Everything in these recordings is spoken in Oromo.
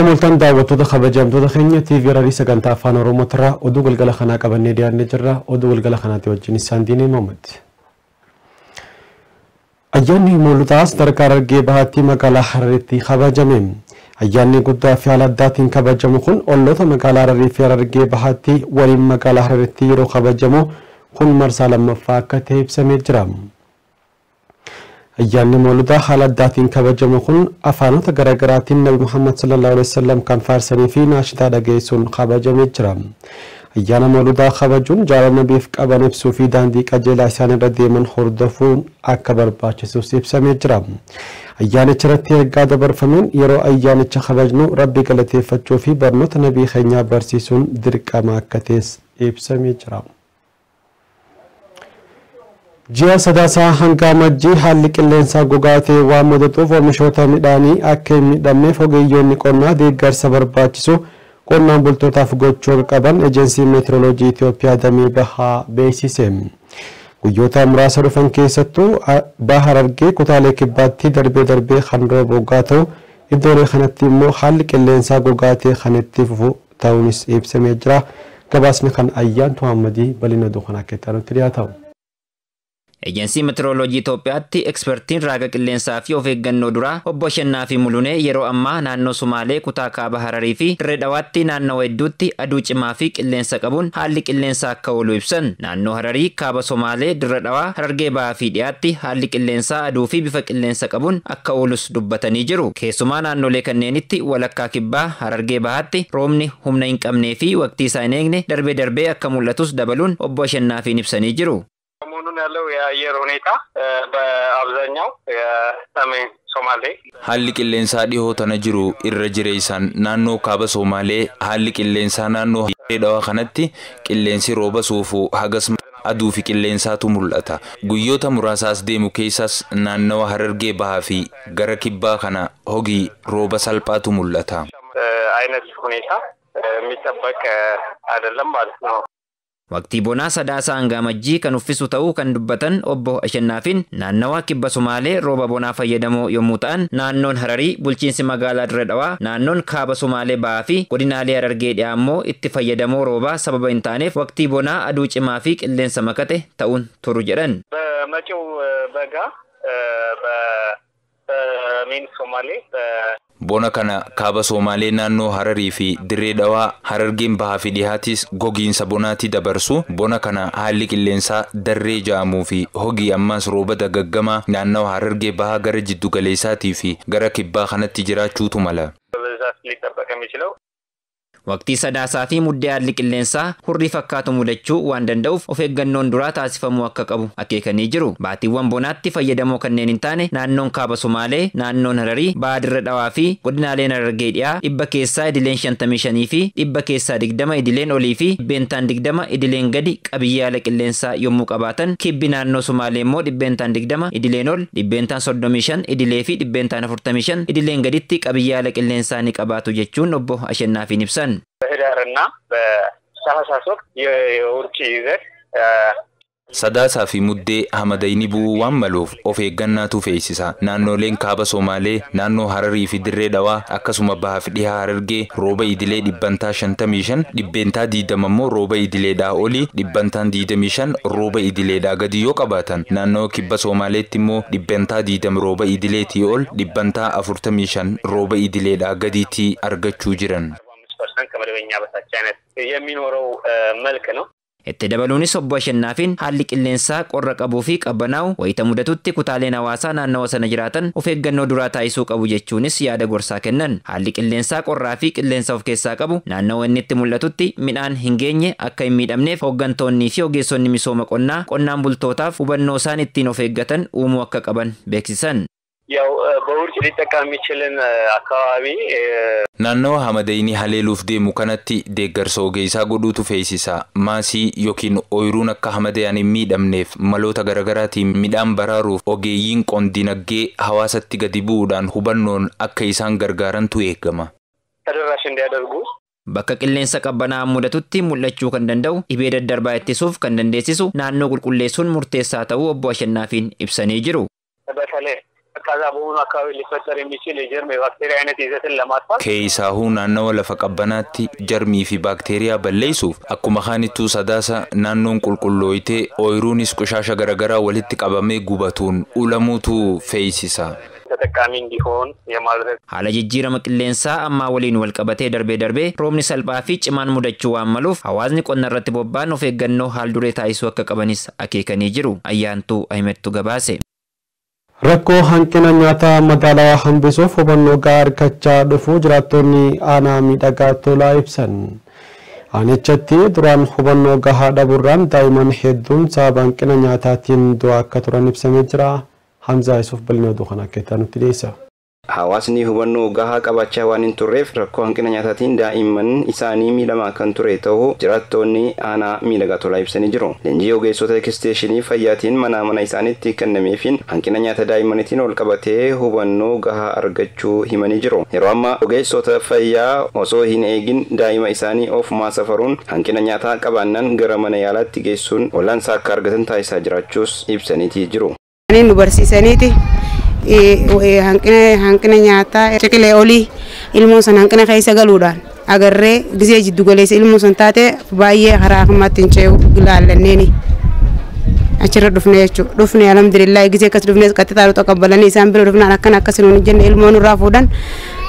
Akka mooltaan daawwattoota kabajamtoota keenya TV Raadii Sagantaa Afaan Oromootti oduu galgala kanaa qabannee dhiyaannee jirra. Oduu galgala kanaatti wajjin Saandiinee Mohammadi. Ayyaanni Mooluxaa sadarkaa Harargee Bahaatti magaalaa Hararreetti kabajame. Ayyaanni guddaa fi haala kabajamu kun olloota magaalaa Hararree fi Harargee Bahaatti waliin magaalaa Hararreetti yeroo kabajamu kun marsaa lammaffaa akka ta'e ibsamee jira. Ayyaanni Mawlidaa haala addaatiin kabajamu kun afaanota garaagaraatiin Nabi Muhammad sallallahu alaihi wasallam kan faarsanii fi naashitaa dhageessuun kabajamee jira. Ayyaana Mawlidaa kabajuun jaalala nabiif qaban ibsuu fi daandii qajeelaa isaan irra deeman hordofuun akka barbaachisus ibsamee jira. Ayyaanicha irratti ergaa dabarfameen yeroo ayyaanicha kabajnu rabbi galateeffachuu fi barnoota nabii keenyaa barsiisuun dirqama akka ta'es ibsamee jira. Ji'a sadaasaa hanga amajjii haalli qilleensaa gogaa ta'e waan modatuuf oomishoota midhaanii akka hin miidhamneef ogeeyyoonni qonnaa deeggarsa barbaachisu qonnaan bultootaaf gochuu qaban ejensii meetiroloojii Itoophiyaa damee bahaa beeksise. Guyyoota muraasa dhufan keessattuu baha argee kutaalee kibbaatti darbee darbee kan rooba gogaa ta'u iddoolee kanatti immoo haalli qilleensaa gogaa ta'e kan itti fufu ta'uunis ibsamee jira. Gabaasni kan ayyaantu hammadii bal'ina ejensii meteoroloojii Itoophiyaatti ekspertiin raaga qilleensaa fi of eeggannoo duraa obbo Shannaafi Mulunee yeroo ammaa naannoo Sumaalee kutaa kaaba Hararii fi dirree dhawaatti naannoo hedduutti aduu cimaa fi qilleensa qabuun haalli qilleensaa akka oolu ibsan. Naannoo Hararii kaaba Somaalee dirra dhawaa Harargee bahaa fi dhiyaatti haalli qilleensaa aduu fi bifa qilleensa qabuun akka oolus dubbatanii jiru. Keessumaa naannolee kanneenitti walakkaa kibbaa Harargee bahaatti roobni humna hin qabnee fi waqtii isaa hin eegne darbee darbee akka mul'atus dabaluun obbo ibsanii jiru. ሰሞኑን ያለው የአየር ሁኔታ በአብዛኛው የሰሜን ሶማሌ ሀሊ ቂሌንሳ ዲሆ ተነ ጅሩ ኢረ ጅሬይሳን ናኖ ካበ ሶማሌ ሀሊ ቂሌንሳ ናኖ ሄዳዋ ከነቲ ቂሌንሲ ሮበ ሱፉ ሀገስ aduu fi qilleensaatu mul'ata. Guyyoota muraasaas deemu keessas naannawa harargee bahaa fi gara kibbaa kana hogii rooba salphaatu mul'ata. አይነት ሁኔታ የሚጠበቅ አይደለም ማለት ነው። Waqtii bonaa sadaasaa hangaamajjii kan uffisu ta'uu kan dubbatan obbo Ashennaafin naannawaa kibba Somaalee rooba bonaa fayyadamoo yommuu ta'an naannoon Hararii bulchiinsi magaalaa Dirre Dhawaa naannoon kaaba Somaalee ba'aa fi godinaalee Harargee dhiyaa immoo itti fayyadamoo roobaa sababa hin taaneef waqtii bonaa aduu cimaa fi qilleensa makate ta'uun turu jedhan. በመጪው በጋ ሶማሌ bona kana kaaba Somaalee naannoo Hararii fi Dirree Dhawaa Harargeen bahaa fi dhihaatis gogiinsa bonaatti dabarsu bona kana haalli qilleensaa darree ja'amuu fi hogii ammaas rooba dagaggamaa naannawa Harargee bahaa gara jiddugaleessaatii fi gara kibbaa kanatti jiraachuutu mala. Waqtii sadaasaa fi muddee haalli qilleensaa hurrii fakkaatu mudachuu waan danda'uuf of eeggannoon duraa taasifamuu akka qabu akeekanii jiru. Baatiiwwan bonaatti fayyadamoo kanneen hin taane naannoon kaaba Sumaalee naannoon Hararii, Baadirra Dhawaa fi godinaaleen Harargee dhiyaa dhibba keessaa idileen 55 fi dhibba keessaa digdama idileen olii fi dhibbeentaan digdama idileen gadi qabiyyee qilleensaa yommuu qabaatan kibbi naannoo Sumaalee immoo dhibbeentaan idileen ol dhibbeentaan 35 idilee fi dhibbeentaan idileen gaditti qabiyyee qilleensaa ni qabaatu jechuun obbo Ashennaafiin ibsan. Sadaasaa fi muddee hamadayni bu'uu waan maluuf of eeggannaatu feesisa. Naannoleen kaaba Somaalee, naannoo Hararii fi Dirree Dhawaa, akkasuma bahaa fi dhihaa Harargee, rooba idilee dhibbantaa 55, dhibbeentaa 20 ammoo rooba idileedhaa olii, dhibbantaan 25 rooba idileedhaa gadi yoo qabaatan. Naannoo kibba Somaaleetti immoo dhibbantaa 20 rooba tii ol, dhibbantaa 45 rooba dhaa gadiitii argachuu jiran. ከኛ በታች አይነት የሚኖረው መልክ ነው። itti dabaluunis obbo Ashannaafiin haalli qilleensaa qorra qabuu fi qabanaa'u wayita mudatutti kutaaleen hawaasaa naannawa sana jiraatan of eeggannoo duraa taasisuu qabu jechuunis yaada gorsaa kennan. Haalli qilleensaa qorraa fi qilleensa of keessaa qabu naannawa inni itti mul'atutti midhaan hin geenye akka hin miidhamneef hooggantoonnii fi ogeessonni misooma qonnaa qonnaan bultootaaf hubannoo isaan ittiin of eeggatan uumuu akka qaban beeksisan. ያው በውርጭ ሊጠቃ የሚችልን አካባቢ ናነዋ ሀመደይኒ ሀሌሉፍ ዴሙ ከነቲ ደeggarsa ogeeysaa godhuutu feeysisa maasii yookiin ooyiruun akka hamadayaan hin miidhamneef maloota garagaraatiin midhaan baraaruuf ogeeyyiin dinaggee hawaasatti gadi bu'uudhaan hubannoon akka isaan gargaarantu eeggama bakka qilleensa qabbanaa mudatutti mul'achuu kan danda'u dhibee daddarbaa ittisuuf kan dandeessisu naannoo qulqulleessuun murteessaa ta'uu obbo Ashannaafiin ibsanii jiru. ቀዛ በሆኑ አካባቢ ሊፈጠር የሚችል የጀርም የባክቴሪያ አይነት ይዘትን ለማጥፋት ከይሳሁ ናነወ ለፈ ጀርሚ ፊ ባክቴሪያ በለይሱፍ አኩመ ካኒቱ ሰዳሳ ናኖን ቁልቁሎይቴ ኦይሩን ቆሻሻ ገረገራ ወልት ቀበሜ ጉበቱን ኡለሙቱ ፌይሲሳ ተጠቃሚ እንዲሆን የማድረግ ሀለ ጅጂረመ ቅሌንሳ አማ ወሊን ወልቀበቴ ደርቤ ደርቤ ሮምኒ ሰልጳ ፊ ጭማን ሙደችው ዋን መሉፍ ሀዋዝኒ ቆና irratti bobba'an of eeggannoo haal duree taasisuu akka qabanis Rakkoo hanqina nyaataa madaalawaa hambisuuf hubannoo gahaa argachaa dhufuu jiraattonni aanaa miidhagaa tolaa ibsan. Aanichatti duraan hubannoo gahaa dhaburraan daa'imman hedduun baanqina hanqina nyaataatiin du'aa akka turan ibsamee jira. Hamzaa Isuuf oduu kana akka nuti nutti dhiyeessa. hawaasni hubannoo gahaa qabaachaa waan hin turreef rakkoo hanqina nyaataatiin daa'imman isaanii miidhamaa kan ture ta'uu jiraattoonni aanaa miidhagaa tolaa ibsanii jiru. Leenjii ogeessota eksteeshinii fayyaatiin manaa mana isaaniitti kennameefiin hanqina nyaata daa'immaneetiin ol qabatee hubannoo gahaa argachuu himanii jiru. Yeroo ammaa ogeessota fayyaa osoo hin eegin daa'ima isaanii ofumaa safaruun hanqina nyaataa qabaannaan gara mana yaalaatti geessuun olaansaa akka argatan taasisaa jiraachuus ibsaniitii jiru. hanqina nyaataa ciqilee olii ilmoo san hanqina keessa galuudhaan agarree gisee jiddu galeessa ilmoo san taate baay'ee karaa hammaatti hin ce'u ilaallanneeni. achirra dhufne jechuudha dhufne alhamdulillah gisee akkas dhufne qaxxixaaru qaqqabalanii isaan bira dhufnaan akkana akkas nuun jenne ilmoo nurraa fuudhan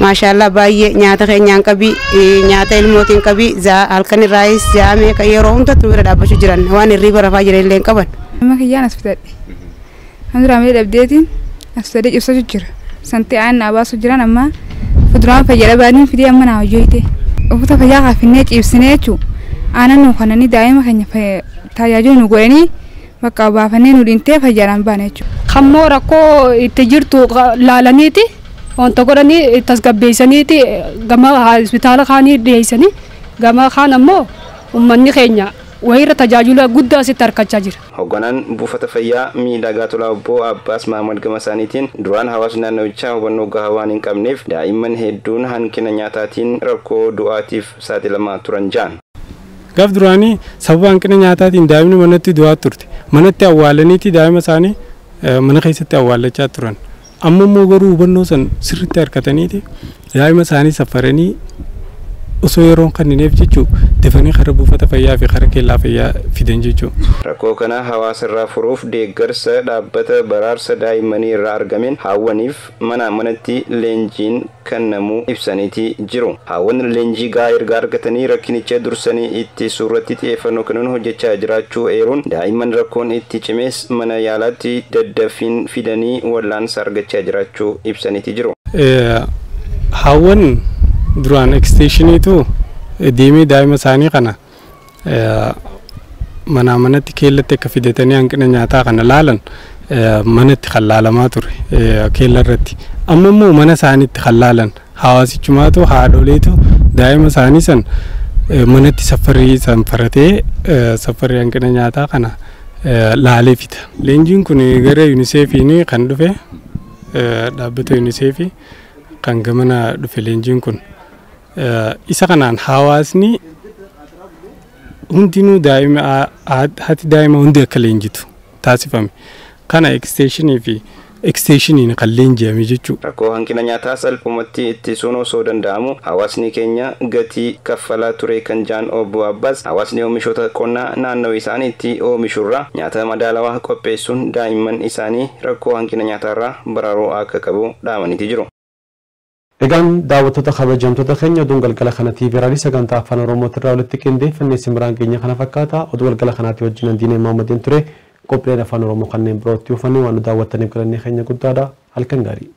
maashaallah baay'ee nyaata keenyaan qabii nyaata ilmootiin qabii zaa halkan irraayis zaa meeqa yeroo hundattuu bira dhaabbachuu jiran waan hirriiba rafaa jiran illee qaban. amma kiyyaan as fitadhe kan duraamee dhabdeetiin as sadii ibsatu jira santee aannan jiran amma fuduraan fayyada baadhiin fidee amma naa fayyaa haafinnee ciibsine jechuun aannan nuu daa'ima keenya tajaajila nu godhanii bakka baafannee nu dhintee fayyadaan baana Kam Kammoo rakkoo itti jirtu laalaniiti wanta godhanii tasgabbeessaniiti gama hospitaala kaanii dhiyeessanii gama kaan ammoo uummanni keenya wayirra tajaajila guddaa asitti harkachaa jira. Hoogganaan buufata fayyaa miidhagaa tolaa obbo Abbaas Mahamad isaaniitiin duraan hawaasni naannowichaa hubannoo gahawaan waan hin qabneef daa'imman hedduun hanqina nyaataatiin rakkoo du'aatiif saaxilamaa turan jaan. Gaaf duraanii sababa hanqina nyaataatiin daa'imni manatti du'aa turte manatti awwaalaniiti daa'ima isaanii eh, mana keessatti awwaallachaa turan ammoo garuu hubannoo san sirriitti harkataniiti daa'ima isaanii safaranii osoo yeroon kannineef jechuu dafanii kara buufata fayyaa fi kara keellaa fayyaa fidan jechuu rakkoo kana hawaasarraa furuuf deeggarsa dhaabbata baraarsa daa'immanii irraa argameen haawwaniif mana manatti leenjiin kannamuu ibsaniiti jiru haawwan leenjii gaa ergaa argatanii rakkinicha dursanii itti suurratti xiyyeeffannoo kennuun hojjechaa jiraachuu eeruun daa'imman rakkoon itti cimees mana yaalaatti daddafiin fidanii wallaansa argachaa jiraachuu ibsaniiti jiru duraan eksteeshiniitu deemee daa'ima isaanii kana e, mana manatti keellatti akka fidatanii hanqina nyaataa kana laalan e, manatti kan ture e, keella irratti amma immoo mana isaaniitti kan laalan hawaasichumaatu haadholeetu daa'ima isaanii san manatti san faratee saffarii hanqina nyaataa kana laalee fita. Leenjiin kun gara yuuniseefiin kan dhufe dhaabbata yuuniseefii kan gamana dhufe leenjiin kun. Eh, isa kanaan hawaasni hundinuu daa'ima hati daa'ima hundi akka leenjitu taasifame kana eksteeshinii fi eksteeshiniin kan leenji'ame jechuudha. Rakkoo hanqina nyaataa salphumatti ittisuun osoo danda'amu hawaasni keenya gatii kaffalaa ture kan jaan obbo Abbaas hawaasni oomishoota qonnaa naannoo isaaniitti oomishurra nyaata madaalawaa qopheessuun daa'imman isaanii rakkoo hanqina nyaataa irraa akka qabu dhaamaniiti jiru. Egaan daawwattoota kabajamtoota keenya oduun galgala kanatti biraalis sagantaa afaan Oromoo irraa walitti qindeeffannee simbiraan keenya kana fakkaata oduu galgala kanaatti wajjin diinee Maamadiin ture qophiileen afaan Oromoo kanneen birootti uffanne waan daawwattaniif galannee keenya guddaadha halkan gaarii.